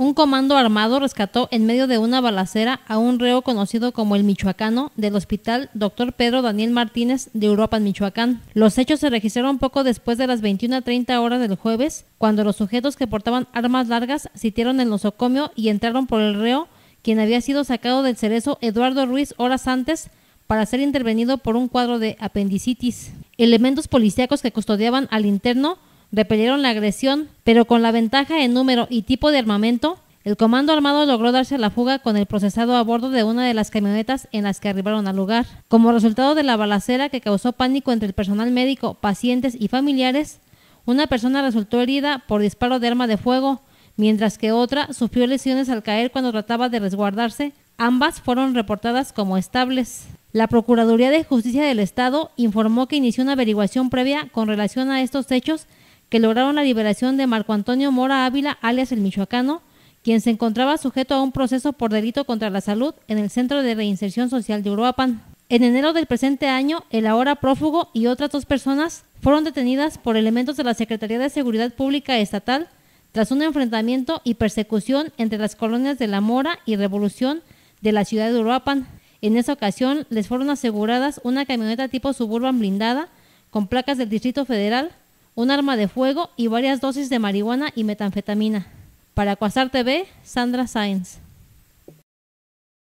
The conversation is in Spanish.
un comando armado rescató en medio de una balacera a un reo conocido como el Michoacano del hospital Dr. Pedro Daniel Martínez de Europa, en Michoacán. Los hechos se registraron poco después de las 21.30 horas del jueves, cuando los sujetos que portaban armas largas sitiaron el nosocomio y entraron por el reo, quien había sido sacado del cerezo Eduardo Ruiz horas antes para ser intervenido por un cuadro de apendicitis. Elementos policíacos que custodiaban al interno repelieron la agresión, pero con la ventaja en número y tipo de armamento, el comando armado logró darse la fuga con el procesado a bordo de una de las camionetas en las que arribaron al lugar. Como resultado de la balacera que causó pánico entre el personal médico, pacientes y familiares, una persona resultó herida por disparo de arma de fuego, mientras que otra sufrió lesiones al caer cuando trataba de resguardarse. Ambas fueron reportadas como estables. La Procuraduría de Justicia del Estado informó que inició una averiguación previa con relación a estos hechos que lograron la liberación de Marco Antonio Mora Ávila, alias el Michoacano, quien se encontraba sujeto a un proceso por delito contra la salud en el Centro de Reinserción Social de Uruapan. En enero del presente año, el ahora prófugo y otras dos personas fueron detenidas por elementos de la Secretaría de Seguridad Pública Estatal tras un enfrentamiento y persecución entre las colonias de La Mora y Revolución de la ciudad de Uruapan. En esa ocasión les fueron aseguradas una camioneta tipo suburban blindada con placas del Distrito Federal, un arma de fuego y varias dosis de marihuana y metanfetamina. Para Cuasar TV, Sandra Sainz.